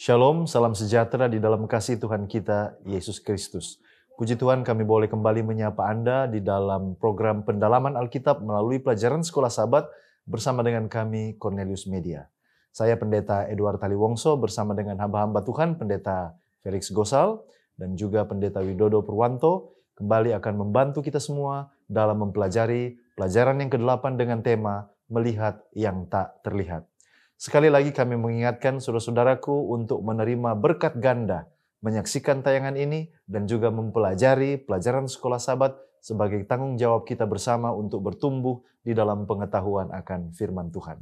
Shalom, salam sejahtera di dalam kasih Tuhan kita, Yesus Kristus. Puji Tuhan kami boleh kembali menyapa Anda di dalam program pendalaman Alkitab melalui pelajaran Sekolah Sabat bersama dengan kami Cornelius Media. Saya Pendeta Edward Taliwongso bersama dengan hamba-hamba Tuhan Pendeta Felix Gosal dan juga Pendeta Widodo Purwanto kembali akan membantu kita semua dalam mempelajari pelajaran yang ke-8 dengan tema Melihat yang tak terlihat. Sekali lagi kami mengingatkan saudara-saudaraku untuk menerima berkat ganda, menyaksikan tayangan ini, dan juga mempelajari pelajaran sekolah sabat sebagai tanggung jawab kita bersama untuk bertumbuh di dalam pengetahuan akan firman Tuhan.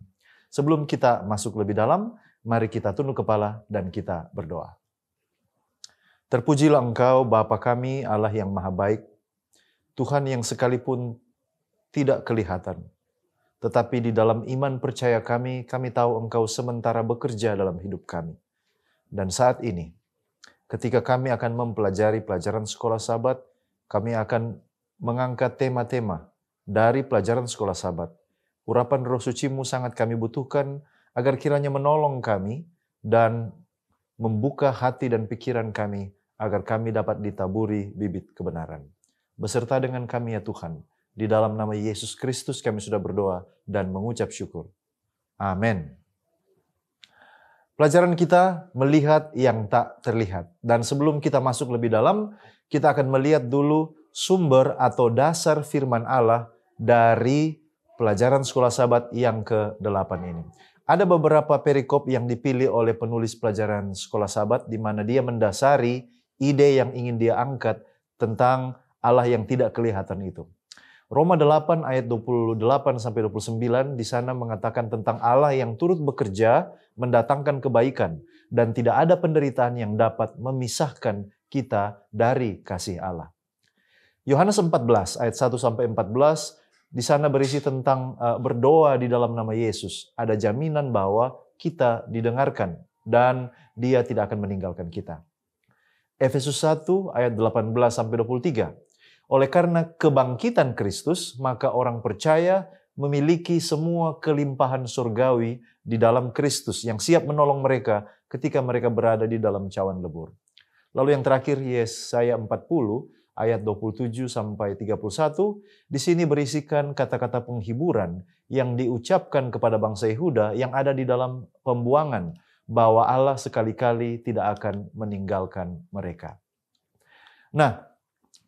Sebelum kita masuk lebih dalam, mari kita tunduk kepala dan kita berdoa. Terpujilah Engkau Bapa kami Allah yang maha baik, Tuhan yang sekalipun tidak kelihatan, tetapi di dalam iman percaya kami, kami tahu Engkau sementara bekerja dalam hidup kami. Dan saat ini, ketika kami akan mempelajari pelajaran sekolah sabat, kami akan mengangkat tema-tema dari pelajaran sekolah sabat. Urapan roh sucimu sangat kami butuhkan agar kiranya menolong kami dan membuka hati dan pikiran kami agar kami dapat ditaburi bibit kebenaran. Beserta dengan kami ya Tuhan, di dalam nama Yesus Kristus kami sudah berdoa dan mengucap syukur. Amin. Pelajaran kita melihat yang tak terlihat. Dan sebelum kita masuk lebih dalam, kita akan melihat dulu sumber atau dasar firman Allah dari pelajaran sekolah sabat yang ke-8 ini. Ada beberapa perikop yang dipilih oleh penulis pelajaran sekolah sabat di mana dia mendasari ide yang ingin dia angkat tentang Allah yang tidak kelihatan itu. Roma 8 ayat 28 sampai 29 di sana mengatakan tentang Allah yang turut bekerja mendatangkan kebaikan dan tidak ada penderitaan yang dapat memisahkan kita dari kasih Allah. Yohanes 14 ayat 1 sampai 14 di sana berisi tentang eh, berdoa di dalam nama Yesus. Ada jaminan bahwa kita didengarkan dan dia tidak akan meninggalkan kita. Efesus 1 ayat 18 sampai 23. Oleh karena kebangkitan Kristus, maka orang percaya memiliki semua kelimpahan surgawi di dalam Kristus yang siap menolong mereka ketika mereka berada di dalam cawan lebur. Lalu yang terakhir Yesaya 40 ayat 27 sampai 31 di sini berisikan kata-kata penghiburan yang diucapkan kepada bangsa Yehuda yang ada di dalam pembuangan bahwa Allah sekali-kali tidak akan meninggalkan mereka. Nah,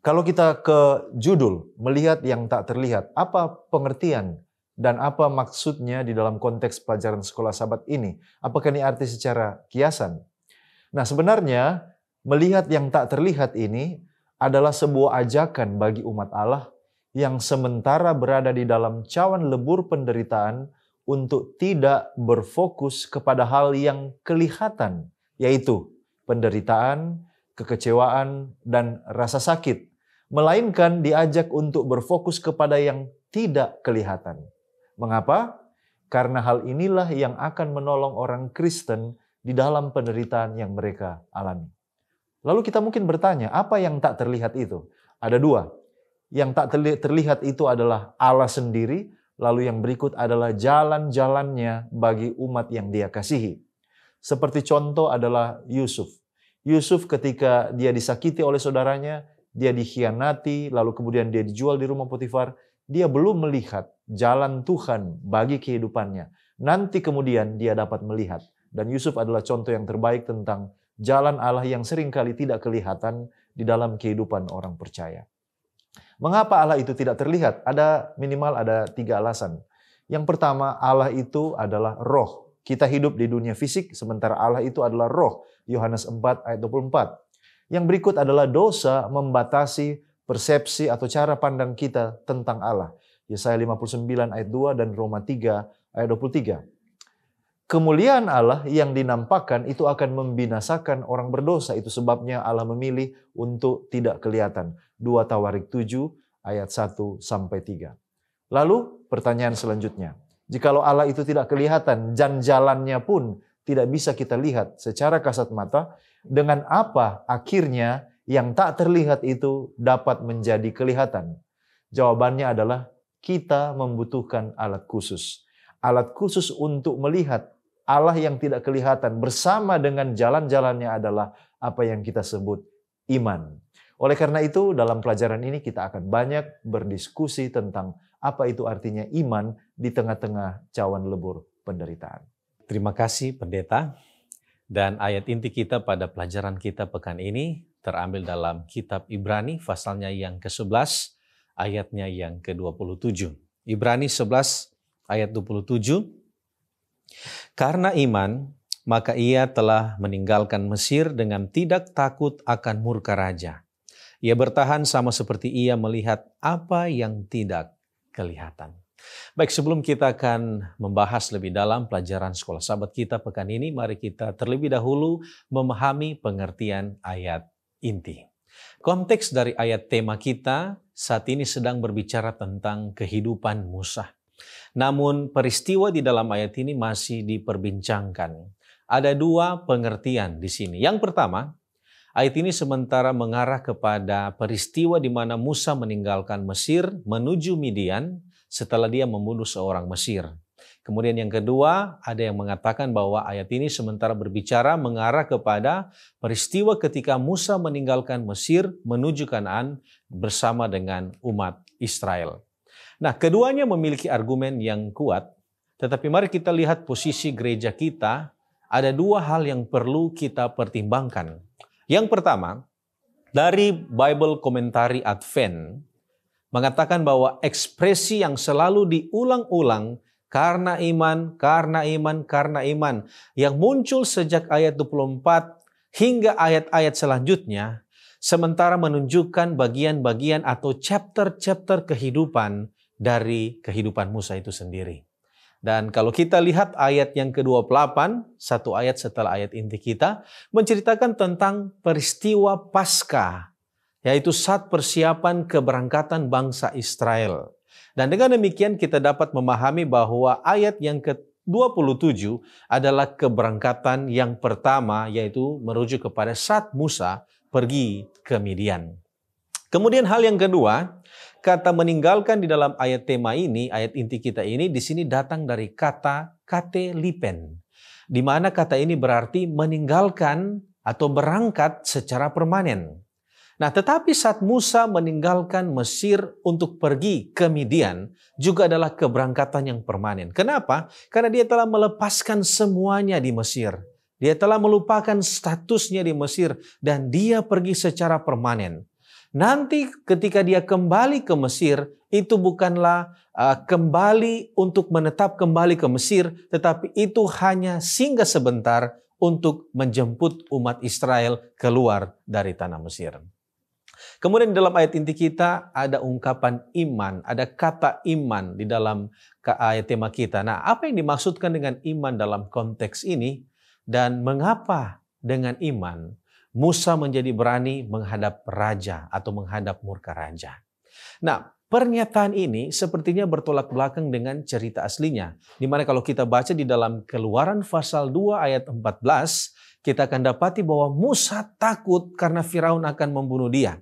kalau kita ke judul, melihat yang tak terlihat, apa pengertian dan apa maksudnya di dalam konteks pelajaran sekolah sahabat ini? Apakah ini arti secara kiasan? Nah sebenarnya melihat yang tak terlihat ini adalah sebuah ajakan bagi umat Allah yang sementara berada di dalam cawan lebur penderitaan untuk tidak berfokus kepada hal yang kelihatan, yaitu penderitaan, kekecewaan, dan rasa sakit melainkan diajak untuk berfokus kepada yang tidak kelihatan. Mengapa? Karena hal inilah yang akan menolong orang Kristen di dalam penderitaan yang mereka alami. Lalu kita mungkin bertanya, apa yang tak terlihat itu? Ada dua. Yang tak terlihat itu adalah Allah sendiri, lalu yang berikut adalah jalan-jalannya bagi umat yang dia kasihi. Seperti contoh adalah Yusuf. Yusuf ketika dia disakiti oleh saudaranya, dia dikhianati, lalu kemudian dia dijual di rumah Potifar, dia belum melihat jalan Tuhan bagi kehidupannya. Nanti kemudian dia dapat melihat. Dan Yusuf adalah contoh yang terbaik tentang jalan Allah yang seringkali tidak kelihatan di dalam kehidupan orang percaya. Mengapa Allah itu tidak terlihat? Ada minimal ada tiga alasan. Yang pertama, Allah itu adalah roh. Kita hidup di dunia fisik, sementara Allah itu adalah roh. Yohanes 4 ayat 24. Yang berikut adalah dosa membatasi persepsi atau cara pandang kita tentang Allah. Yesaya 59 ayat 2 dan Roma 3 ayat 23. Kemuliaan Allah yang dinampakkan itu akan membinasakan orang berdosa. Itu sebabnya Allah memilih untuk tidak kelihatan. 2 Tawarik 7 ayat 1 sampai 3. Lalu pertanyaan selanjutnya. Jikalau Allah itu tidak kelihatan dan jalannya pun tidak bisa kita lihat secara kasat mata, dengan apa akhirnya yang tak terlihat itu dapat menjadi kelihatan? Jawabannya adalah kita membutuhkan alat khusus. Alat khusus untuk melihat Allah yang tidak kelihatan bersama dengan jalan-jalannya adalah apa yang kita sebut iman. Oleh karena itu, dalam pelajaran ini kita akan banyak berdiskusi tentang apa itu artinya iman di tengah-tengah cawan lebur penderitaan. Terima kasih, Pendeta. Dan ayat inti kita pada pelajaran kita pekan ini terambil dalam kitab Ibrani pasalnya yang ke-11 ayatnya yang ke-27. Ibrani 11 ayat 27. Karena iman maka ia telah meninggalkan Mesir dengan tidak takut akan murka raja. Ia bertahan sama seperti ia melihat apa yang tidak kelihatan. Baik, sebelum kita akan membahas lebih dalam pelajaran sekolah sahabat kita pekan ini, mari kita terlebih dahulu memahami pengertian ayat inti. Konteks dari ayat tema kita saat ini sedang berbicara tentang kehidupan Musa. Namun peristiwa di dalam ayat ini masih diperbincangkan. Ada dua pengertian di sini. Yang pertama, ayat ini sementara mengarah kepada peristiwa di mana Musa meninggalkan Mesir menuju Midian setelah dia membunuh seorang Mesir. Kemudian yang kedua, ada yang mengatakan bahwa ayat ini sementara berbicara mengarah kepada peristiwa ketika Musa meninggalkan Mesir menuju Kanaan bersama dengan umat Israel. Nah, keduanya memiliki argumen yang kuat, tetapi mari kita lihat posisi gereja kita. Ada dua hal yang perlu kita pertimbangkan. Yang pertama, dari Bible Commentary Advent, mengatakan bahwa ekspresi yang selalu diulang-ulang karena iman, karena iman, karena iman yang muncul sejak ayat 24 hingga ayat-ayat selanjutnya sementara menunjukkan bagian-bagian atau chapter-chapter kehidupan dari kehidupan Musa itu sendiri. Dan kalau kita lihat ayat yang ke-28, satu ayat setelah ayat inti kita, menceritakan tentang peristiwa Paskah yaitu saat persiapan keberangkatan bangsa Israel. Dan dengan demikian kita dapat memahami bahwa ayat yang ke-27 adalah keberangkatan yang pertama yaitu merujuk kepada saat Musa pergi ke Midian. Kemudian hal yang kedua, kata meninggalkan di dalam ayat tema ini, ayat inti kita ini di sini datang dari kata kate lipen. Di mana kata ini berarti meninggalkan atau berangkat secara permanen. Nah, tetapi saat Musa meninggalkan Mesir untuk pergi ke Midian juga adalah keberangkatan yang permanen. Kenapa? Karena dia telah melepaskan semuanya di Mesir. Dia telah melupakan statusnya di Mesir dan dia pergi secara permanen. Nanti ketika dia kembali ke Mesir, itu bukanlah uh, kembali untuk menetap kembali ke Mesir, tetapi itu hanya singgah sebentar untuk menjemput umat Israel keluar dari tanah Mesir. Kemudian di dalam ayat inti kita ada ungkapan iman, ada kata iman di dalam ayat tema kita. Nah, apa yang dimaksudkan dengan iman dalam konteks ini dan mengapa dengan iman Musa menjadi berani menghadap raja atau menghadap murka raja. Nah, Pernyataan ini sepertinya bertolak belakang dengan cerita aslinya. Dimana kalau kita baca di dalam keluaran pasal 2 ayat 14, kita akan dapati bahwa Musa takut karena Firaun akan membunuh dia.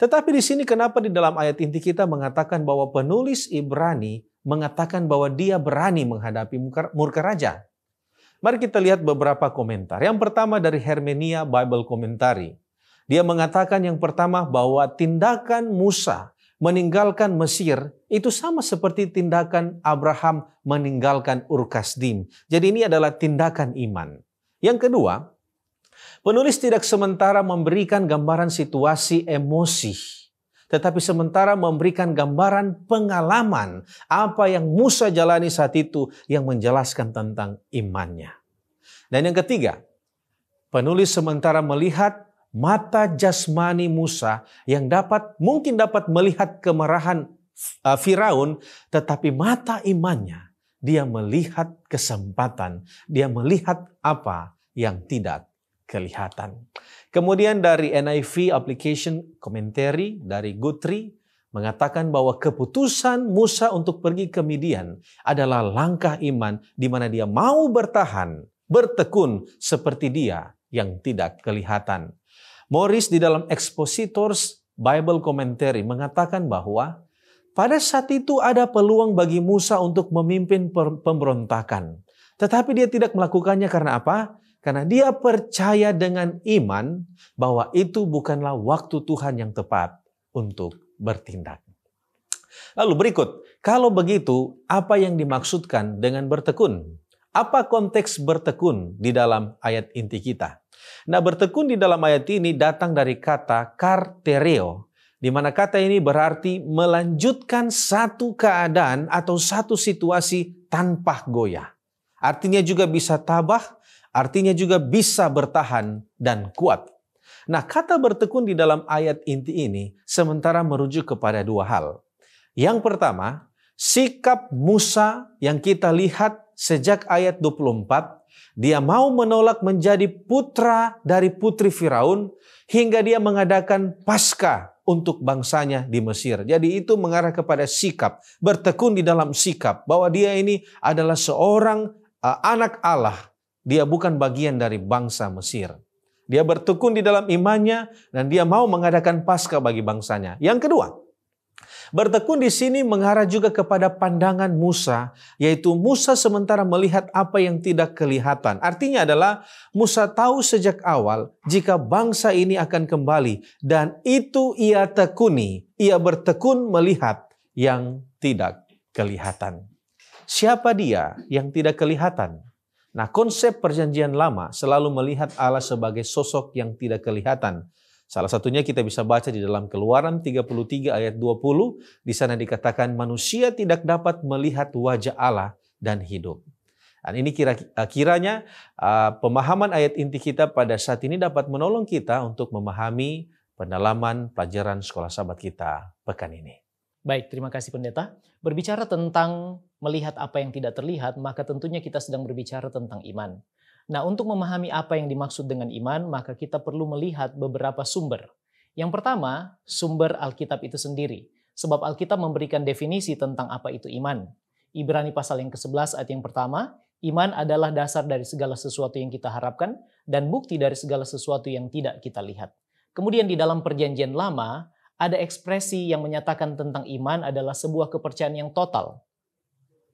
Tetapi di sini kenapa di dalam ayat inti kita mengatakan bahwa penulis Ibrani mengatakan bahwa dia berani menghadapi murka raja? Mari kita lihat beberapa komentar. Yang pertama dari Hermenia Bible Commentary. Dia mengatakan yang pertama bahwa tindakan Musa meninggalkan Mesir itu sama seperti tindakan Abraham meninggalkan Urkasdim. Jadi ini adalah tindakan iman. Yang kedua, Penulis tidak sementara memberikan gambaran situasi emosi, tetapi sementara memberikan gambaran pengalaman apa yang Musa jalani saat itu yang menjelaskan tentang imannya. Dan yang ketiga, penulis sementara melihat mata jasmani Musa yang dapat mungkin dapat melihat kemarahan eh, Firaun, tetapi mata imannya dia melihat kesempatan, dia melihat apa yang tidak kelihatan. Kemudian dari NIV application commentary dari Guthrie mengatakan bahwa keputusan Musa untuk pergi ke Midian adalah langkah iman di mana dia mau bertahan, bertekun seperti dia yang tidak kelihatan. Morris di dalam Expositors Bible Commentary mengatakan bahwa pada saat itu ada peluang bagi Musa untuk memimpin pemberontakan. Tetapi dia tidak melakukannya karena apa? Karena dia percaya dengan iman bahwa itu bukanlah waktu Tuhan yang tepat untuk bertindak. Lalu berikut, kalau begitu apa yang dimaksudkan dengan bertekun? Apa konteks bertekun di dalam ayat inti kita? Nah, bertekun di dalam ayat ini datang dari kata kartereo, di mana kata ini berarti melanjutkan satu keadaan atau satu situasi tanpa goyah. Artinya juga bisa tabah Artinya juga bisa bertahan dan kuat. Nah, kata bertekun di dalam ayat inti ini sementara merujuk kepada dua hal. Yang pertama, sikap Musa yang kita lihat sejak ayat 24, dia mau menolak menjadi putra dari putri Firaun hingga dia mengadakan pasca untuk bangsanya di Mesir. Jadi itu mengarah kepada sikap, bertekun di dalam sikap bahwa dia ini adalah seorang eh, anak Allah dia bukan bagian dari bangsa Mesir. Dia bertekun di dalam imannya dan dia mau mengadakan pasca bagi bangsanya. Yang kedua, bertekun di sini mengarah juga kepada pandangan Musa, yaitu Musa sementara melihat apa yang tidak kelihatan. Artinya adalah Musa tahu sejak awal jika bangsa ini akan kembali dan itu ia tekuni, ia bertekun melihat yang tidak kelihatan. Siapa dia yang tidak kelihatan? Nah, konsep Perjanjian Lama selalu melihat Allah sebagai sosok yang tidak kelihatan. Salah satunya kita bisa baca di dalam Keluaran 33 ayat 20, di sana dikatakan manusia tidak dapat melihat wajah Allah dan hidup. Dan ini kira kiranya uh, pemahaman ayat inti kita pada saat ini dapat menolong kita untuk memahami pendalaman pelajaran sekolah sahabat kita pekan ini. Baik, terima kasih pendeta. Berbicara tentang melihat apa yang tidak terlihat, maka tentunya kita sedang berbicara tentang iman. Nah, untuk memahami apa yang dimaksud dengan iman, maka kita perlu melihat beberapa sumber. Yang pertama, sumber Alkitab itu sendiri. Sebab Alkitab memberikan definisi tentang apa itu iman. Ibrani pasal yang ke-11 ayat yang pertama, iman adalah dasar dari segala sesuatu yang kita harapkan dan bukti dari segala sesuatu yang tidak kita lihat. Kemudian di dalam perjanjian lama, ada ekspresi yang menyatakan tentang iman adalah sebuah kepercayaan yang total,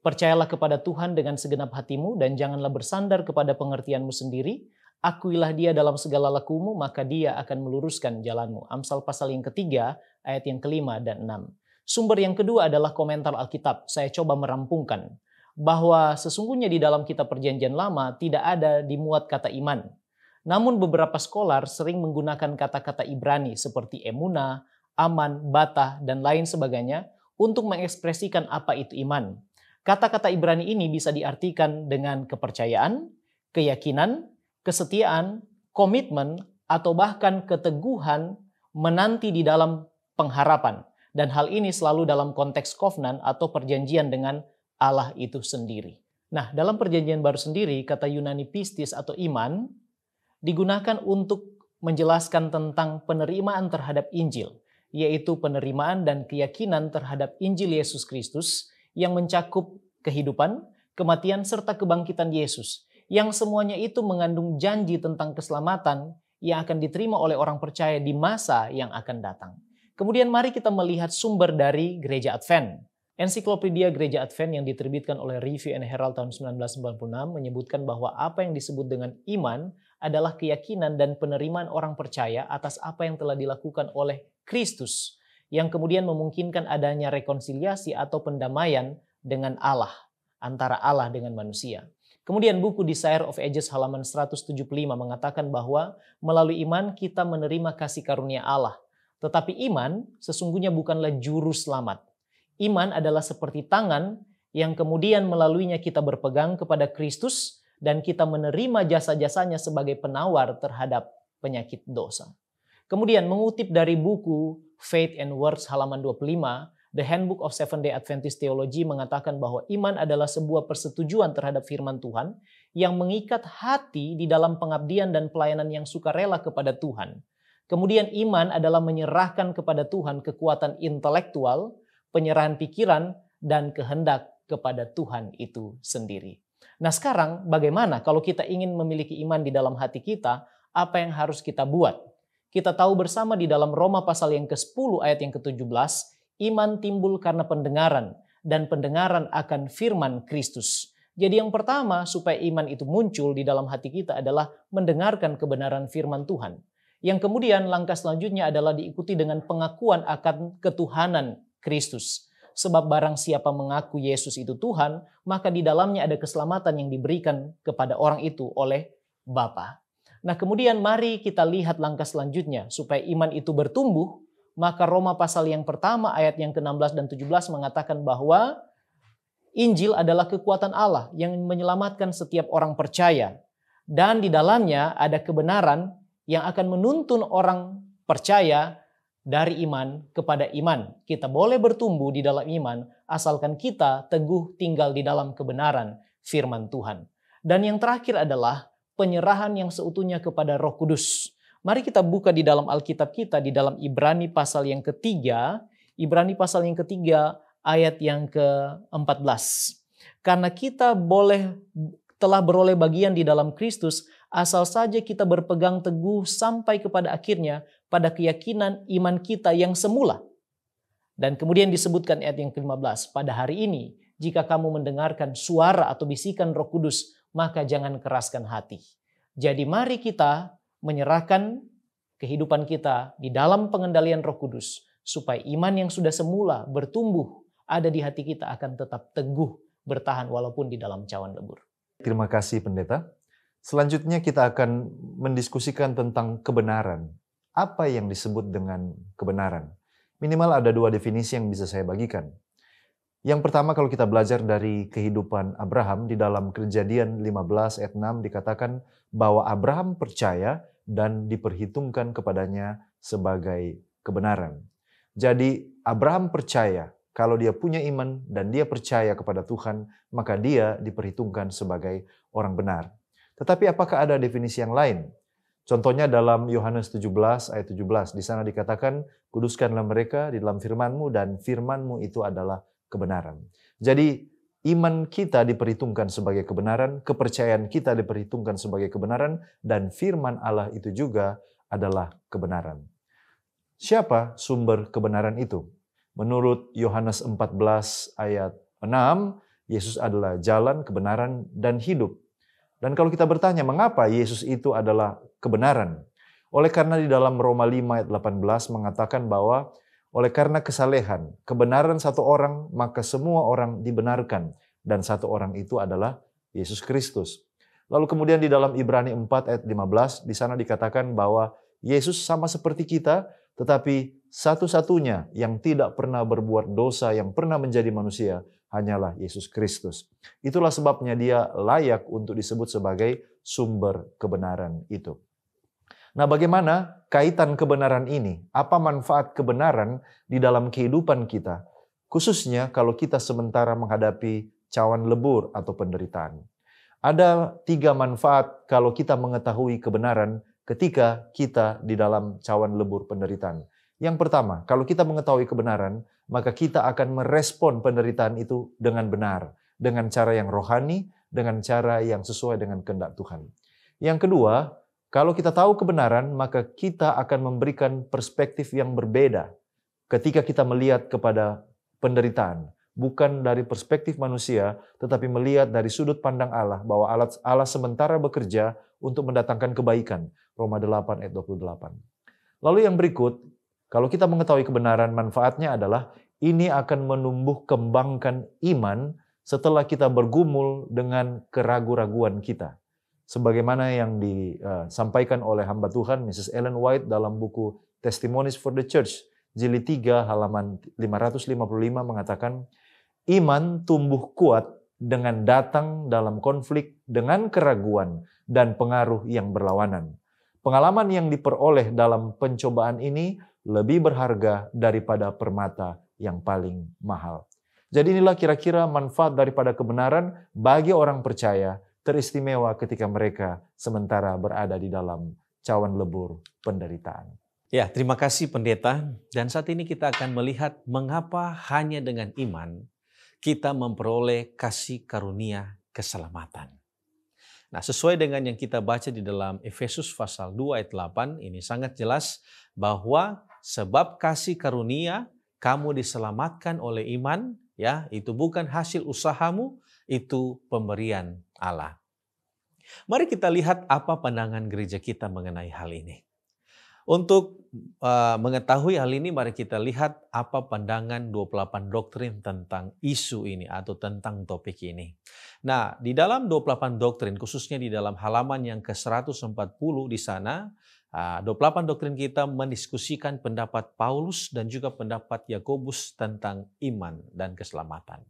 Percayalah kepada Tuhan dengan segenap hatimu dan janganlah bersandar kepada pengertianmu sendiri. Akuilah dia dalam segala lakumu, maka dia akan meluruskan jalanmu. Amsal pasal yang ketiga, ayat yang kelima dan enam. Sumber yang kedua adalah komentar Alkitab. Saya coba merampungkan bahwa sesungguhnya di dalam kitab perjanjian lama tidak ada dimuat kata iman. Namun beberapa sekolah sering menggunakan kata-kata Ibrani seperti emuna, aman, batah dan lain sebagainya untuk mengekspresikan apa itu iman. Kata-kata Ibrani ini bisa diartikan dengan kepercayaan, keyakinan, kesetiaan, komitmen, atau bahkan keteguhan menanti di dalam pengharapan. Dan hal ini selalu dalam konteks kovenan atau perjanjian dengan Allah itu sendiri. Nah, dalam perjanjian baru sendiri, kata Yunani pistis atau iman digunakan untuk menjelaskan tentang penerimaan terhadap Injil, yaitu penerimaan dan keyakinan terhadap Injil Yesus Kristus yang mencakup kehidupan, kematian, serta kebangkitan Yesus, yang semuanya itu mengandung janji tentang keselamatan yang akan diterima oleh orang percaya di masa yang akan datang. Kemudian mari kita melihat sumber dari Gereja Advent. Ensiklopedia Gereja Advent yang diterbitkan oleh Review and Herald tahun 1996 menyebutkan bahwa apa yang disebut dengan iman adalah keyakinan dan penerimaan orang percaya atas apa yang telah dilakukan oleh Kristus yang kemudian memungkinkan adanya rekonsiliasi atau pendamaian dengan Allah, antara Allah dengan manusia. Kemudian buku Desire of Ages halaman 175 mengatakan bahwa melalui iman kita menerima kasih karunia Allah. Tetapi iman sesungguhnya bukanlah juru selamat. Iman adalah seperti tangan yang kemudian melaluinya kita berpegang kepada Kristus dan kita menerima jasa-jasanya sebagai penawar terhadap penyakit dosa. Kemudian mengutip dari buku Faith and Words halaman 25, The Handbook of Seventh Day Adventist Theology mengatakan bahwa iman adalah sebuah persetujuan terhadap firman Tuhan yang mengikat hati di dalam pengabdian dan pelayanan yang sukarela kepada Tuhan. Kemudian iman adalah menyerahkan kepada Tuhan kekuatan intelektual, penyerahan pikiran, dan kehendak kepada Tuhan itu sendiri. Nah sekarang bagaimana kalau kita ingin memiliki iman di dalam hati kita, apa yang harus kita buat? Kita tahu bersama di dalam Roma pasal yang ke-10 ayat yang ke-17, iman timbul karena pendengaran dan pendengaran akan firman Kristus. Jadi yang pertama supaya iman itu muncul di dalam hati kita adalah mendengarkan kebenaran firman Tuhan. Yang kemudian langkah selanjutnya adalah diikuti dengan pengakuan akan ketuhanan Kristus. Sebab barang siapa mengaku Yesus itu Tuhan, maka di dalamnya ada keselamatan yang diberikan kepada orang itu oleh Bapa. Nah kemudian mari kita lihat langkah selanjutnya. Supaya iman itu bertumbuh, maka Roma pasal yang pertama ayat yang ke-16 dan 17 mengatakan bahwa Injil adalah kekuatan Allah yang menyelamatkan setiap orang percaya. Dan di dalamnya ada kebenaran yang akan menuntun orang percaya dari iman kepada iman. Kita boleh bertumbuh di dalam iman asalkan kita teguh tinggal di dalam kebenaran firman Tuhan. Dan yang terakhir adalah penyerahan yang seutuhnya kepada Roh Kudus. Mari kita buka di dalam Alkitab kita di dalam Ibrani pasal yang ketiga, Ibrani pasal yang ketiga ayat yang ke-14. Karena kita boleh telah beroleh bagian di dalam Kristus asal saja kita berpegang teguh sampai kepada akhirnya pada keyakinan iman kita yang semula. Dan kemudian disebutkan ayat yang ke-15, pada hari ini jika kamu mendengarkan suara atau bisikan Roh Kudus maka jangan keraskan hati. Jadi mari kita menyerahkan kehidupan kita di dalam pengendalian Roh Kudus supaya iman yang sudah semula bertumbuh ada di hati kita akan tetap teguh bertahan walaupun di dalam cawan lebur. Terima kasih pendeta. Selanjutnya kita akan mendiskusikan tentang kebenaran. Apa yang disebut dengan kebenaran? Minimal ada dua definisi yang bisa saya bagikan. Yang pertama kalau kita belajar dari kehidupan Abraham di dalam Kejadian 15 ayat 6 dikatakan bahwa Abraham percaya dan diperhitungkan kepadanya sebagai kebenaran. Jadi Abraham percaya kalau dia punya iman dan dia percaya kepada Tuhan, maka dia diperhitungkan sebagai orang benar. Tetapi apakah ada definisi yang lain? Contohnya dalam Yohanes 17 ayat 17, di sana dikatakan, kuduskanlah mereka di dalam firmanmu dan firmanmu itu adalah kebenaran. Jadi iman kita diperhitungkan sebagai kebenaran, kepercayaan kita diperhitungkan sebagai kebenaran, dan firman Allah itu juga adalah kebenaran. Siapa sumber kebenaran itu? Menurut Yohanes 14 ayat 6, Yesus adalah jalan, kebenaran, dan hidup. Dan kalau kita bertanya mengapa Yesus itu adalah kebenaran? Oleh karena di dalam Roma 5 ayat 18 mengatakan bahwa oleh karena kesalehan, kebenaran satu orang, maka semua orang dibenarkan. Dan satu orang itu adalah Yesus Kristus. Lalu kemudian di dalam Ibrani 4 ayat 15, di sana dikatakan bahwa Yesus sama seperti kita, tetapi satu-satunya yang tidak pernah berbuat dosa, yang pernah menjadi manusia, hanyalah Yesus Kristus. Itulah sebabnya dia layak untuk disebut sebagai sumber kebenaran itu. Nah, bagaimana kaitan kebenaran ini? Apa manfaat kebenaran di dalam kehidupan kita? Khususnya kalau kita sementara menghadapi cawan lebur atau penderitaan. Ada tiga manfaat kalau kita mengetahui kebenaran ketika kita di dalam cawan lebur penderitaan. Yang pertama, kalau kita mengetahui kebenaran, maka kita akan merespon penderitaan itu dengan benar, dengan cara yang rohani, dengan cara yang sesuai dengan kehendak Tuhan. Yang kedua, kalau kita tahu kebenaran, maka kita akan memberikan perspektif yang berbeda ketika kita melihat kepada penderitaan, bukan dari perspektif manusia, tetapi melihat dari sudut pandang Allah bahwa Allah, Allah sementara bekerja untuk mendatangkan kebaikan. Roma 8 ayat 28. Lalu yang berikut, kalau kita mengetahui kebenaran, manfaatnya adalah ini akan menumbuh kembangkan iman setelah kita bergumul dengan keraguan-raguan kita sebagaimana yang disampaikan eh, oleh hamba Tuhan Mrs. Ellen White dalam buku Testimonies for the Church jilid 3 halaman 555 mengatakan iman tumbuh kuat dengan datang dalam konflik dengan keraguan dan pengaruh yang berlawanan. Pengalaman yang diperoleh dalam pencobaan ini lebih berharga daripada permata yang paling mahal. Jadi inilah kira-kira manfaat daripada kebenaran bagi orang percaya teristimewa ketika mereka sementara berada di dalam cawan lebur penderitaan. Ya, terima kasih pendeta. Dan saat ini kita akan melihat mengapa hanya dengan iman kita memperoleh kasih karunia keselamatan. Nah, sesuai dengan yang kita baca di dalam Efesus pasal 2 ayat 8, ini sangat jelas bahwa sebab kasih karunia kamu diselamatkan oleh iman, ya, itu bukan hasil usahamu, itu pemberian Allah. Mari kita lihat apa pandangan gereja kita mengenai hal ini. Untuk uh, mengetahui hal ini mari kita lihat apa pandangan 28 doktrin tentang isu ini atau tentang topik ini. Nah, di dalam 28 doktrin khususnya di dalam halaman yang ke-140 di sana 28 ah, doktrin kita mendiskusikan pendapat Paulus dan juga pendapat Yakobus tentang iman dan keselamatan.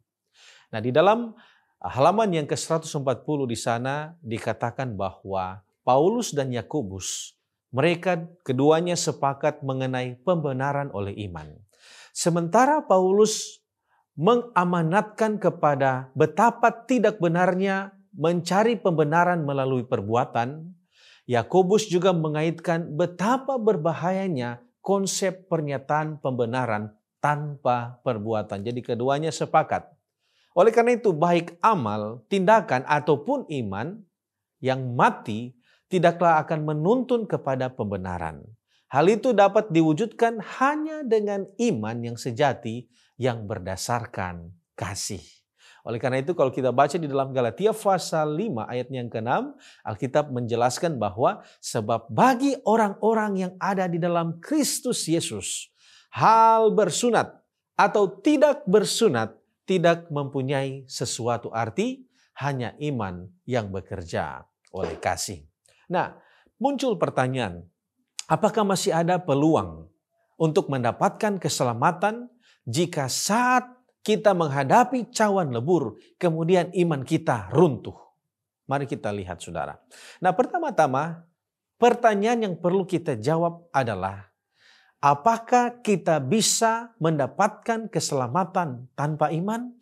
Nah, di dalam halaman yang ke-140 di sana dikatakan bahwa Paulus dan Yakobus mereka keduanya sepakat mengenai pembenaran oleh iman. Sementara Paulus mengamanatkan kepada betapa tidak benarnya mencari pembenaran melalui perbuatan, Yakobus juga mengaitkan betapa berbahayanya konsep pernyataan pembenaran tanpa perbuatan. Jadi keduanya sepakat oleh karena itu, baik amal, tindakan, ataupun iman yang mati tidaklah akan menuntun kepada pembenaran. Hal itu dapat diwujudkan hanya dengan iman yang sejati yang berdasarkan kasih. Oleh karena itu kalau kita baca di dalam Galatia pasal 5 ayat yang ke-6, Alkitab menjelaskan bahwa sebab bagi orang-orang yang ada di dalam Kristus Yesus, hal bersunat atau tidak bersunat tidak mempunyai sesuatu arti, hanya iman yang bekerja oleh kasih. Nah, muncul pertanyaan, apakah masih ada peluang untuk mendapatkan keselamatan jika saat kita menghadapi cawan lebur, kemudian iman kita runtuh? Mari kita lihat saudara. Nah pertama-tama pertanyaan yang perlu kita jawab adalah Apakah kita bisa mendapatkan keselamatan tanpa iman?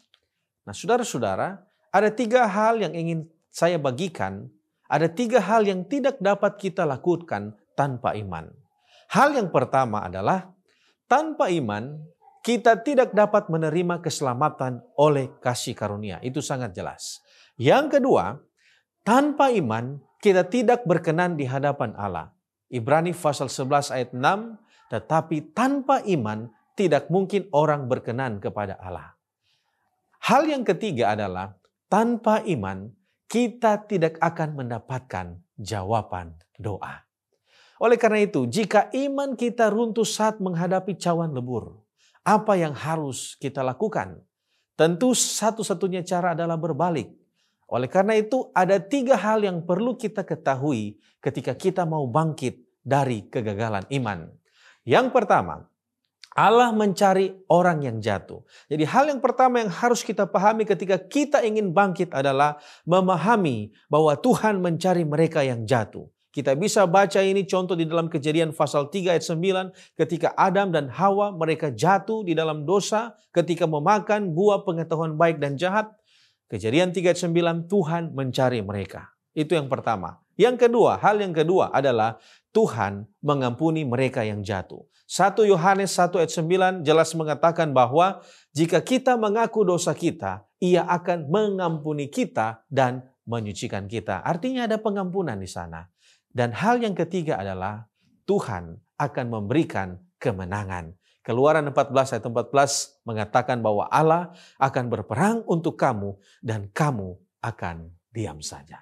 Nah, saudara-saudara, ada tiga hal yang ingin saya bagikan. Ada tiga hal yang tidak dapat kita lakukan tanpa iman. Hal yang pertama adalah tanpa iman kita tidak dapat menerima keselamatan oleh kasih karunia. Itu sangat jelas. Yang kedua, tanpa iman kita tidak berkenan di hadapan Allah. Ibrani pasal 11 ayat 6 tetapi tanpa iman tidak mungkin orang berkenan kepada Allah. Hal yang ketiga adalah tanpa iman kita tidak akan mendapatkan jawaban doa. Oleh karena itu, jika iman kita runtuh saat menghadapi cawan lebur, apa yang harus kita lakukan? Tentu satu-satunya cara adalah berbalik. Oleh karena itu, ada tiga hal yang perlu kita ketahui ketika kita mau bangkit dari kegagalan iman. Yang pertama, Allah mencari orang yang jatuh. Jadi hal yang pertama yang harus kita pahami ketika kita ingin bangkit adalah memahami bahwa Tuhan mencari mereka yang jatuh. Kita bisa baca ini contoh di dalam kejadian pasal 3 ayat 9 ketika Adam dan Hawa mereka jatuh di dalam dosa ketika memakan buah pengetahuan baik dan jahat. Kejadian 3 ayat 9 Tuhan mencari mereka. Itu yang pertama. Yang kedua, hal yang kedua adalah Tuhan mengampuni mereka yang jatuh. 1 Yohanes 1 ayat 9 jelas mengatakan bahwa jika kita mengaku dosa kita, ia akan mengampuni kita dan menyucikan kita. Artinya ada pengampunan di sana. Dan hal yang ketiga adalah Tuhan akan memberikan kemenangan. Keluaran 14 ayat 14 mengatakan bahwa Allah akan berperang untuk kamu dan kamu akan diam saja.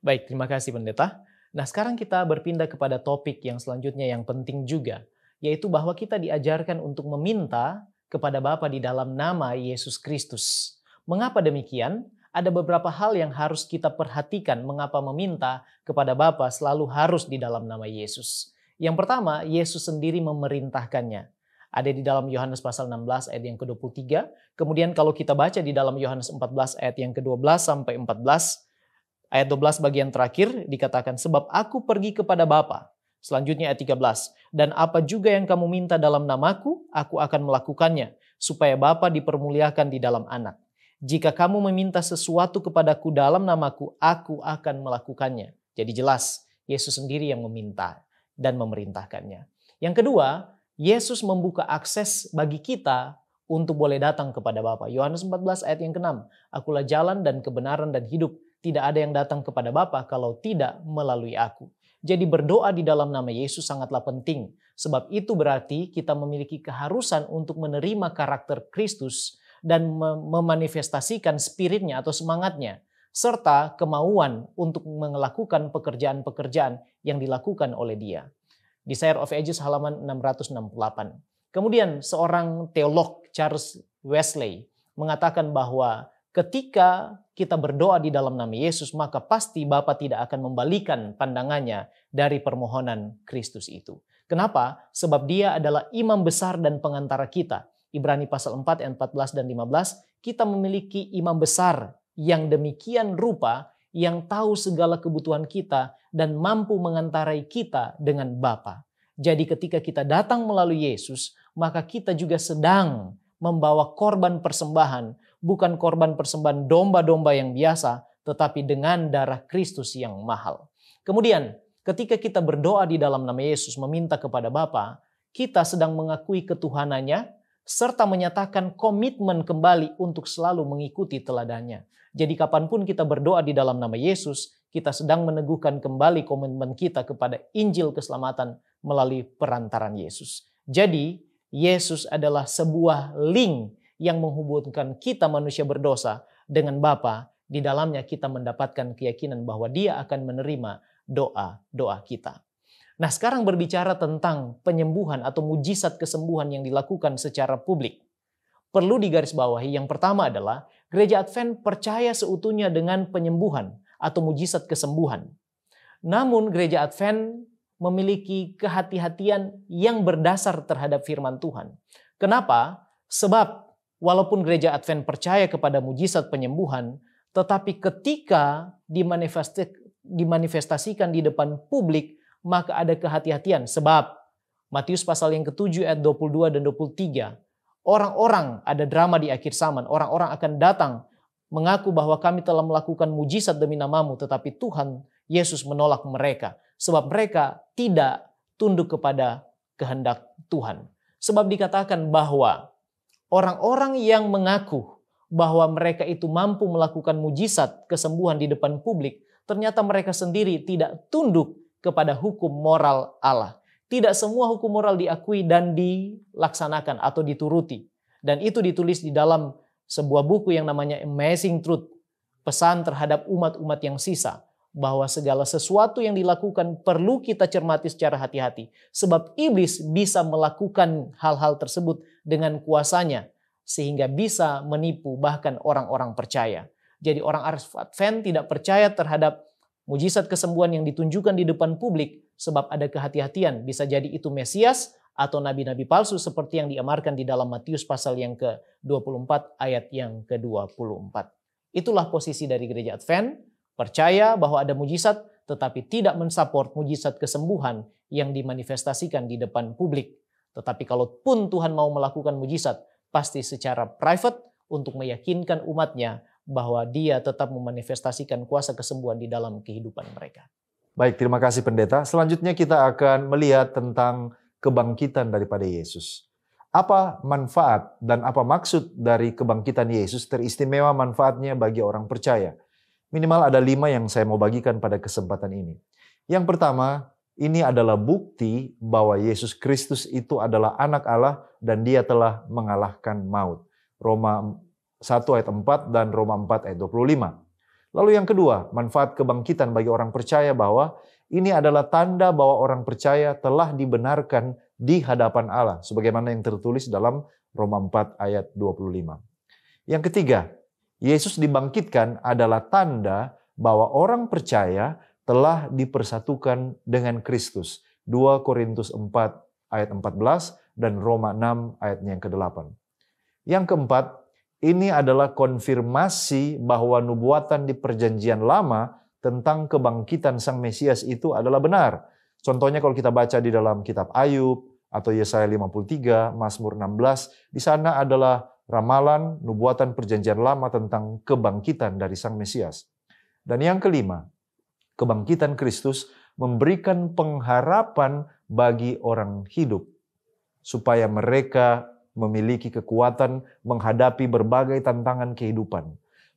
Baik, terima kasih pendeta. Nah, sekarang kita berpindah kepada topik yang selanjutnya yang penting juga, yaitu bahwa kita diajarkan untuk meminta kepada Bapa di dalam nama Yesus Kristus. Mengapa demikian? Ada beberapa hal yang harus kita perhatikan mengapa meminta kepada Bapa selalu harus di dalam nama Yesus. Yang pertama, Yesus sendiri memerintahkannya. Ada di dalam Yohanes pasal 16 ayat yang ke-23. Kemudian kalau kita baca di dalam Yohanes 14 ayat yang ke-12 sampai 14, Ayat 12 bagian terakhir dikatakan, Sebab aku pergi kepada Bapa. Selanjutnya ayat 13, Dan apa juga yang kamu minta dalam namaku, aku akan melakukannya, supaya Bapa dipermuliakan di dalam anak. Jika kamu meminta sesuatu kepadaku dalam namaku, aku akan melakukannya. Jadi jelas, Yesus sendiri yang meminta dan memerintahkannya. Yang kedua, Yesus membuka akses bagi kita untuk boleh datang kepada Bapa. Yohanes 14 ayat yang ke-6. Akulah jalan dan kebenaran dan hidup. Tidak ada yang datang kepada Bapa kalau tidak melalui aku. Jadi berdoa di dalam nama Yesus sangatlah penting. Sebab itu berarti kita memiliki keharusan untuk menerima karakter Kristus dan memanifestasikan spiritnya atau semangatnya. Serta kemauan untuk melakukan pekerjaan-pekerjaan yang dilakukan oleh dia. Di Desire of Ages halaman 668. Kemudian seorang teolog Charles Wesley mengatakan bahwa ketika kita berdoa di dalam nama Yesus, maka pasti Bapa tidak akan membalikan pandangannya dari permohonan Kristus itu. Kenapa? Sebab dia adalah imam besar dan pengantara kita. Ibrani pasal 4 ayat 14 dan 15, kita memiliki imam besar yang demikian rupa yang tahu segala kebutuhan kita dan mampu mengantarai kita dengan Bapa. Jadi ketika kita datang melalui Yesus, maka kita juga sedang membawa korban persembahan bukan korban persembahan domba-domba yang biasa, tetapi dengan darah Kristus yang mahal. Kemudian, ketika kita berdoa di dalam nama Yesus meminta kepada Bapa, kita sedang mengakui ketuhanannya serta menyatakan komitmen kembali untuk selalu mengikuti teladannya. Jadi kapanpun kita berdoa di dalam nama Yesus, kita sedang meneguhkan kembali komitmen kita kepada Injil keselamatan melalui perantaran Yesus. Jadi Yesus adalah sebuah link yang menghubungkan kita manusia berdosa dengan Bapa. Di dalamnya kita mendapatkan keyakinan bahwa dia akan menerima doa-doa kita. Nah sekarang berbicara tentang penyembuhan atau mujizat kesembuhan yang dilakukan secara publik. Perlu digarisbawahi yang pertama adalah gereja Advent percaya seutuhnya dengan penyembuhan atau mujizat kesembuhan. Namun gereja Advent memiliki kehati-hatian yang berdasar terhadap firman Tuhan. Kenapa? Sebab Walaupun gereja Advent percaya kepada mujizat penyembuhan, tetapi ketika dimanifestasikan di depan publik, maka ada kehati-hatian. Sebab Matius pasal yang ke-7 ayat 22 dan 23, orang-orang ada drama di akhir zaman, orang-orang akan datang mengaku bahwa kami telah melakukan mujizat demi namamu, tetapi Tuhan Yesus menolak mereka. Sebab mereka tidak tunduk kepada kehendak Tuhan. Sebab dikatakan bahwa orang-orang yang mengaku bahwa mereka itu mampu melakukan mujizat kesembuhan di depan publik, ternyata mereka sendiri tidak tunduk kepada hukum moral Allah. Tidak semua hukum moral diakui dan dilaksanakan atau dituruti. Dan itu ditulis di dalam sebuah buku yang namanya Amazing Truth, pesan terhadap umat-umat yang sisa bahwa segala sesuatu yang dilakukan perlu kita cermati secara hati-hati, sebab iblis bisa melakukan hal-hal tersebut dengan kuasanya, sehingga bisa menipu bahkan orang-orang percaya. Jadi, orang Advent tidak percaya terhadap mujizat kesembuhan yang ditunjukkan di depan publik, sebab ada kehati-hatian, bisa jadi itu Mesias atau nabi-nabi palsu seperti yang diamarkan di dalam Matius pasal yang ke-24 ayat yang ke-24. Itulah posisi dari gereja Advent Percaya bahwa ada mujizat tetapi tidak mensupport mujizat kesembuhan yang dimanifestasikan di depan publik. Tetapi kalaupun Tuhan mau melakukan mujizat, pasti secara private untuk meyakinkan umatnya bahwa dia tetap memanifestasikan kuasa kesembuhan di dalam kehidupan mereka. Baik, terima kasih pendeta. Selanjutnya kita akan melihat tentang kebangkitan daripada Yesus. Apa manfaat dan apa maksud dari kebangkitan Yesus teristimewa manfaatnya bagi orang percaya? Minimal ada lima yang saya mau bagikan pada kesempatan ini. Yang pertama, ini adalah bukti bahwa Yesus Kristus itu adalah anak Allah dan dia telah mengalahkan maut. Roma 1 ayat 4 dan Roma 4 ayat 25. Lalu yang kedua, manfaat kebangkitan bagi orang percaya bahwa ini adalah tanda bahwa orang percaya telah dibenarkan di hadapan Allah sebagaimana yang tertulis dalam Roma 4 ayat 25. Yang ketiga, Yesus dibangkitkan adalah tanda bahwa orang percaya telah dipersatukan dengan Kristus. 2 Korintus 4 ayat 14 dan Roma 6 ayatnya yang ke-8. Yang keempat, ini adalah konfirmasi bahwa nubuatan di perjanjian lama tentang kebangkitan sang Mesias itu adalah benar. Contohnya kalau kita baca di dalam kitab Ayub atau Yesaya 53, Mazmur 16, di sana adalah ramalan, nubuatan perjanjian lama tentang kebangkitan dari Sang Mesias. Dan yang kelima, kebangkitan Kristus memberikan pengharapan bagi orang hidup supaya mereka memiliki kekuatan menghadapi berbagai tantangan kehidupan.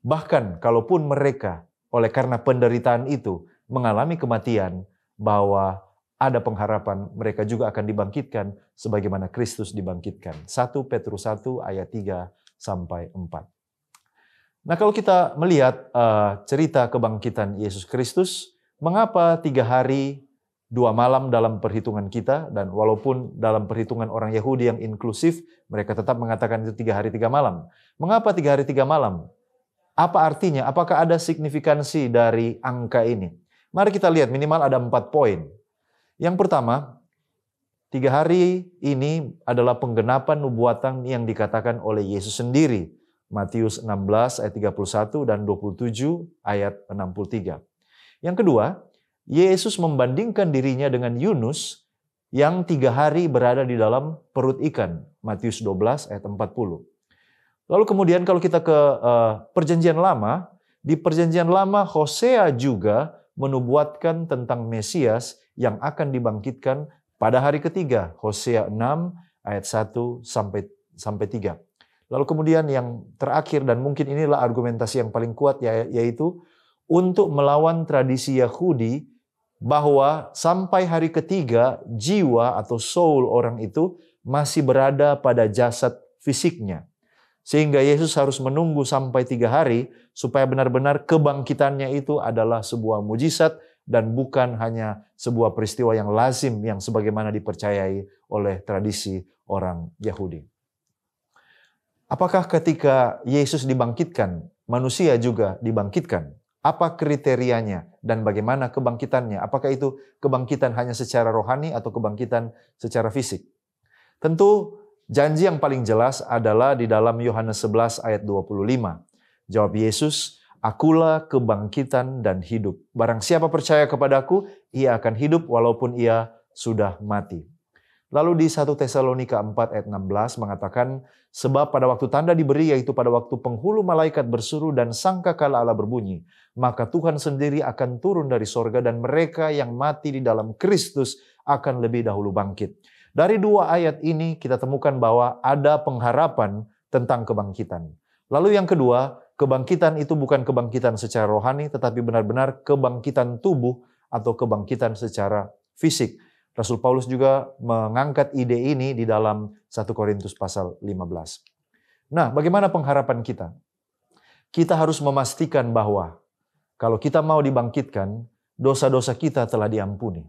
Bahkan kalaupun mereka oleh karena penderitaan itu mengalami kematian bahwa ada pengharapan mereka juga akan dibangkitkan sebagaimana Kristus dibangkitkan. 1 Petrus 1 ayat 3 sampai 4. Nah kalau kita melihat uh, cerita kebangkitan Yesus Kristus, mengapa tiga hari dua malam dalam perhitungan kita dan walaupun dalam perhitungan orang Yahudi yang inklusif, mereka tetap mengatakan itu tiga hari tiga malam. Mengapa tiga hari tiga malam? Apa artinya? Apakah ada signifikansi dari angka ini? Mari kita lihat minimal ada empat poin. Yang pertama, tiga hari ini adalah penggenapan nubuatan yang dikatakan oleh Yesus sendiri. Matius 16 ayat 31 dan 27 ayat 63. Yang kedua, Yesus membandingkan dirinya dengan Yunus yang tiga hari berada di dalam perut ikan. Matius 12 ayat 40. Lalu kemudian kalau kita ke uh, perjanjian lama, di perjanjian lama Hosea juga menubuatkan tentang Mesias yang akan dibangkitkan pada hari ketiga, Hosea 6 ayat 1 sampai sampai 3. Lalu kemudian yang terakhir dan mungkin inilah argumentasi yang paling kuat ya, yaitu untuk melawan tradisi Yahudi bahwa sampai hari ketiga jiwa atau soul orang itu masih berada pada jasad fisiknya. Sehingga Yesus harus menunggu sampai tiga hari supaya benar-benar kebangkitannya itu adalah sebuah mujizat dan bukan hanya sebuah peristiwa yang lazim yang sebagaimana dipercayai oleh tradisi orang Yahudi. Apakah ketika Yesus dibangkitkan, manusia juga dibangkitkan? Apa kriterianya dan bagaimana kebangkitannya? Apakah itu kebangkitan hanya secara rohani atau kebangkitan secara fisik? Tentu janji yang paling jelas adalah di dalam Yohanes 11 ayat 25. Jawab Yesus, Akulah kebangkitan dan hidup. Barang siapa percaya kepadaku, ia akan hidup walaupun ia sudah mati. Lalu di 1 Tesalonika 4 ayat 16 mengatakan, Sebab pada waktu tanda diberi yaitu pada waktu penghulu malaikat bersuruh dan sangka kala Allah berbunyi, maka Tuhan sendiri akan turun dari sorga dan mereka yang mati di dalam Kristus akan lebih dahulu bangkit. Dari dua ayat ini kita temukan bahwa ada pengharapan tentang kebangkitan. Lalu yang kedua, kebangkitan itu bukan kebangkitan secara rohani, tetapi benar-benar kebangkitan tubuh atau kebangkitan secara fisik. Rasul Paulus juga mengangkat ide ini di dalam 1 Korintus pasal 15. Nah, bagaimana pengharapan kita? Kita harus memastikan bahwa kalau kita mau dibangkitkan, dosa-dosa kita telah diampuni.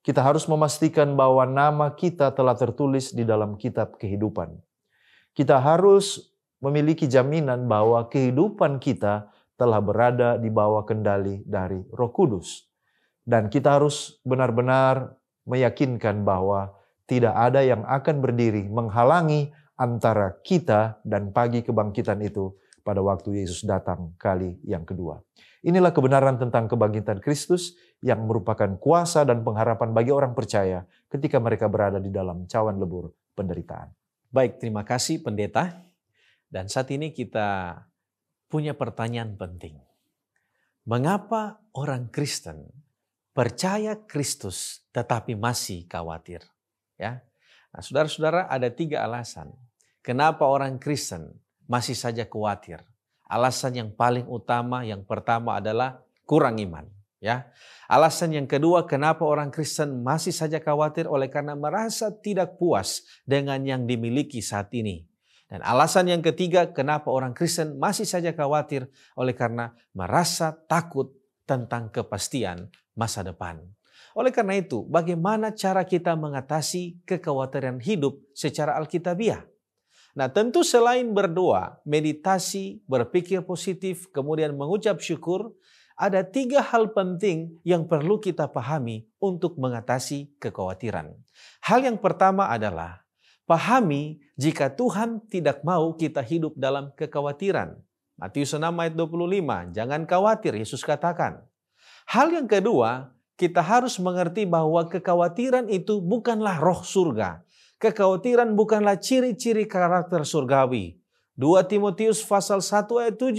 Kita harus memastikan bahwa nama kita telah tertulis di dalam kitab kehidupan. Kita harus memiliki jaminan bahwa kehidupan kita telah berada di bawah kendali dari Roh Kudus, dan kita harus benar-benar meyakinkan bahwa tidak ada yang akan berdiri menghalangi antara kita dan pagi kebangkitan itu pada waktu Yesus datang kali yang kedua. Inilah kebenaran tentang kebangkitan Kristus yang merupakan kuasa dan pengharapan bagi orang percaya ketika mereka berada di dalam cawan lebur penderitaan. Baik, terima kasih pendeta. Dan saat ini kita punya pertanyaan penting. Mengapa orang Kristen percaya Kristus tetapi masih khawatir? Ya. saudara nah, saudara-saudara ada tiga alasan. Kenapa orang Kristen masih saja khawatir? Alasan yang paling utama yang pertama adalah kurang iman. Ya, alasan yang kedua kenapa orang Kristen masih saja khawatir oleh karena merasa tidak puas dengan yang dimiliki saat ini. Dan alasan yang ketiga kenapa orang Kristen masih saja khawatir oleh karena merasa takut tentang kepastian masa depan. Oleh karena itu, bagaimana cara kita mengatasi kekhawatiran hidup secara alkitabiah? Nah, tentu selain berdoa, meditasi, berpikir positif, kemudian mengucap syukur, ada tiga hal penting yang perlu kita pahami untuk mengatasi kekhawatiran. Hal yang pertama adalah Pahami jika Tuhan tidak mau kita hidup dalam kekhawatiran. Matius 6 ayat 25, jangan khawatir, Yesus katakan. Hal yang kedua, kita harus mengerti bahwa kekhawatiran itu bukanlah roh surga. Kekhawatiran bukanlah ciri-ciri karakter surgawi. 2 Timotius pasal 1 ayat 7,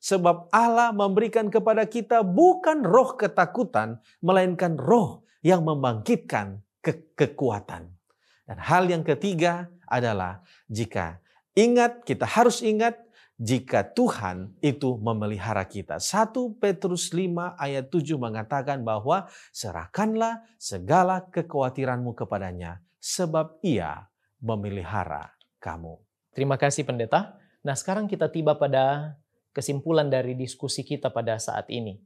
sebab Allah memberikan kepada kita bukan roh ketakutan, melainkan roh yang membangkitkan ke kekuatan. Dan hal yang ketiga adalah jika ingat, kita harus ingat jika Tuhan itu memelihara kita. 1 Petrus 5 ayat 7 mengatakan bahwa serahkanlah segala kekhawatiranmu kepadanya sebab ia memelihara kamu. Terima kasih pendeta. Nah sekarang kita tiba pada kesimpulan dari diskusi kita pada saat ini.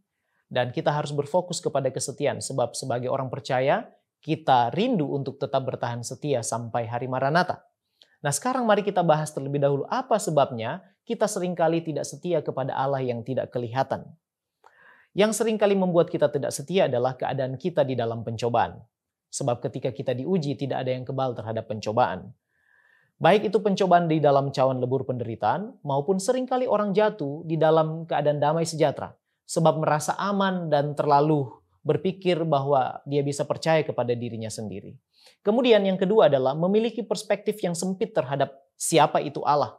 Dan kita harus berfokus kepada kesetiaan sebab sebagai orang percaya kita rindu untuk tetap bertahan setia sampai hari Maranatha. Nah sekarang mari kita bahas terlebih dahulu apa sebabnya kita seringkali tidak setia kepada Allah yang tidak kelihatan. Yang seringkali membuat kita tidak setia adalah keadaan kita di dalam pencobaan. Sebab ketika kita diuji tidak ada yang kebal terhadap pencobaan. Baik itu pencobaan di dalam cawan lebur penderitaan maupun seringkali orang jatuh di dalam keadaan damai sejahtera sebab merasa aman dan terlalu berpikir bahwa dia bisa percaya kepada dirinya sendiri. Kemudian yang kedua adalah memiliki perspektif yang sempit terhadap siapa itu Allah.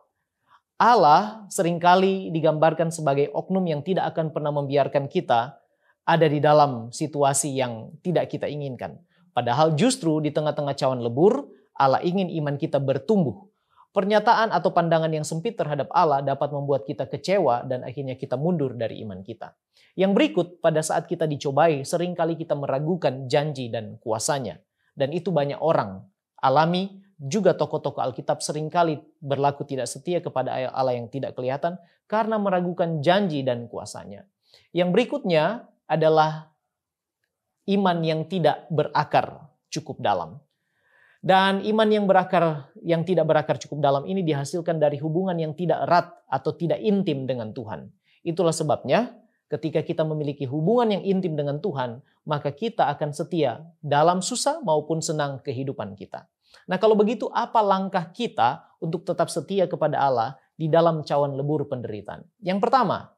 Allah seringkali digambarkan sebagai oknum yang tidak akan pernah membiarkan kita ada di dalam situasi yang tidak kita inginkan. Padahal justru di tengah-tengah cawan lebur, Allah ingin iman kita bertumbuh Pernyataan atau pandangan yang sempit terhadap Allah dapat membuat kita kecewa dan akhirnya kita mundur dari iman kita. Yang berikut, pada saat kita dicobai, seringkali kita meragukan janji dan kuasanya. Dan itu banyak orang alami, juga tokoh-tokoh Alkitab seringkali berlaku tidak setia kepada Allah yang tidak kelihatan karena meragukan janji dan kuasanya. Yang berikutnya adalah iman yang tidak berakar cukup dalam. Dan iman yang berakar yang tidak berakar cukup dalam ini dihasilkan dari hubungan yang tidak erat atau tidak intim dengan Tuhan. Itulah sebabnya ketika kita memiliki hubungan yang intim dengan Tuhan, maka kita akan setia dalam susah maupun senang kehidupan kita. Nah, kalau begitu apa langkah kita untuk tetap setia kepada Allah di dalam cawan lebur penderitaan? Yang pertama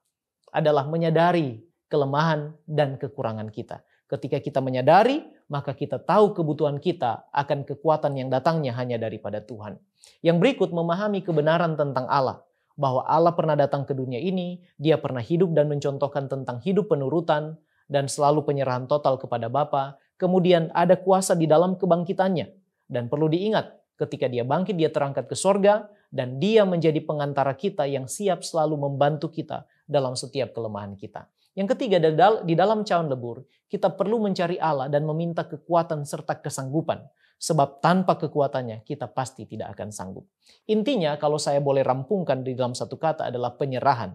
adalah menyadari kelemahan dan kekurangan kita. Ketika kita menyadari, maka kita tahu kebutuhan kita akan kekuatan yang datangnya hanya daripada Tuhan. Yang berikut memahami kebenaran tentang Allah, bahwa Allah pernah datang ke dunia ini, dia pernah hidup dan mencontohkan tentang hidup penurutan dan selalu penyerahan total kepada Bapa, kemudian ada kuasa di dalam kebangkitannya. Dan perlu diingat, ketika dia bangkit dia terangkat ke sorga dan dia menjadi pengantara kita yang siap selalu membantu kita dalam setiap kelemahan kita. Yang ketiga, di dalam cawan lebur, kita perlu mencari Allah dan meminta kekuatan serta kesanggupan. Sebab tanpa kekuatannya kita pasti tidak akan sanggup. Intinya kalau saya boleh rampungkan di dalam satu kata adalah penyerahan.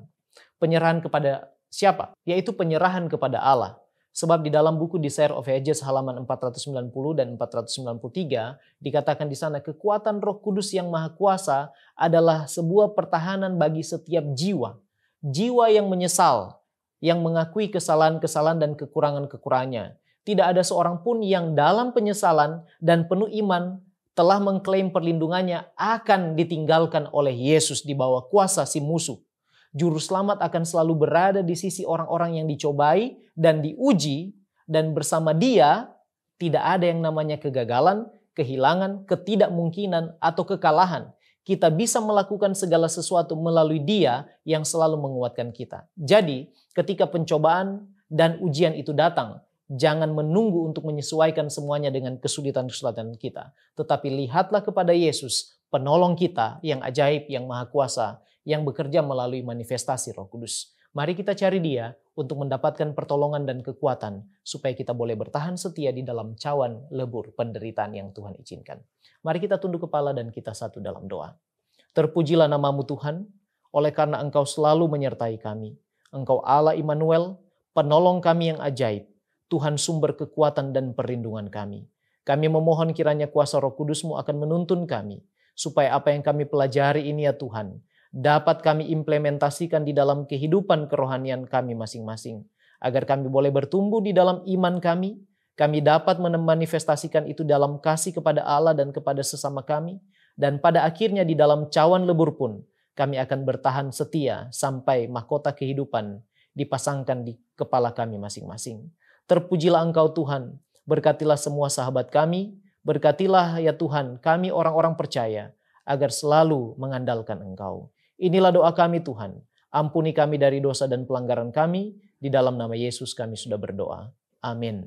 Penyerahan kepada siapa? Yaitu penyerahan kepada Allah. Sebab di dalam buku Desire of Ages halaman 490 dan 493 dikatakan di sana kekuatan Roh Kudus yang Maha Kuasa adalah sebuah pertahanan bagi setiap jiwa. Jiwa yang menyesal, yang mengakui kesalahan-kesalahan dan kekurangan-kekurangannya. Tidak ada seorang pun yang dalam penyesalan dan penuh iman telah mengklaim perlindungannya akan ditinggalkan oleh Yesus di bawah kuasa si musuh. Juru selamat akan selalu berada di sisi orang-orang yang dicobai dan diuji dan bersama dia tidak ada yang namanya kegagalan, kehilangan, ketidakmungkinan atau kekalahan kita bisa melakukan segala sesuatu melalui Dia yang selalu menguatkan kita. Jadi, Ketika pencobaan dan ujian itu datang, jangan menunggu untuk menyesuaikan semuanya dengan kesulitan-kesulitan kita, tetapi lihatlah kepada Yesus, penolong kita yang ajaib, yang maha kuasa, yang bekerja melalui manifestasi Roh Kudus. Mari kita cari Dia untuk mendapatkan pertolongan dan kekuatan, supaya kita boleh bertahan setia di dalam cawan lebur penderitaan yang Tuhan izinkan. Mari kita tunduk kepala dan kita satu dalam doa. Terpujilah namamu Tuhan, oleh karena Engkau selalu menyertai kami. Engkau Allah Immanuel, penolong kami yang ajaib, Tuhan sumber kekuatan dan perlindungan kami. Kami memohon kiranya kuasa roh kudusmu akan menuntun kami, supaya apa yang kami pelajari ini ya Tuhan, dapat kami implementasikan di dalam kehidupan kerohanian kami masing-masing, agar kami boleh bertumbuh di dalam iman kami, kami dapat memanifestasikan itu dalam kasih kepada Allah dan kepada sesama kami, dan pada akhirnya di dalam cawan lebur pun, kami akan bertahan setia sampai mahkota kehidupan dipasangkan di kepala kami masing-masing. Terpujilah Engkau Tuhan, berkatilah semua sahabat kami, berkatilah ya Tuhan kami orang-orang percaya agar selalu mengandalkan Engkau. Inilah doa kami Tuhan, ampuni kami dari dosa dan pelanggaran kami, di dalam nama Yesus kami sudah berdoa. Amin.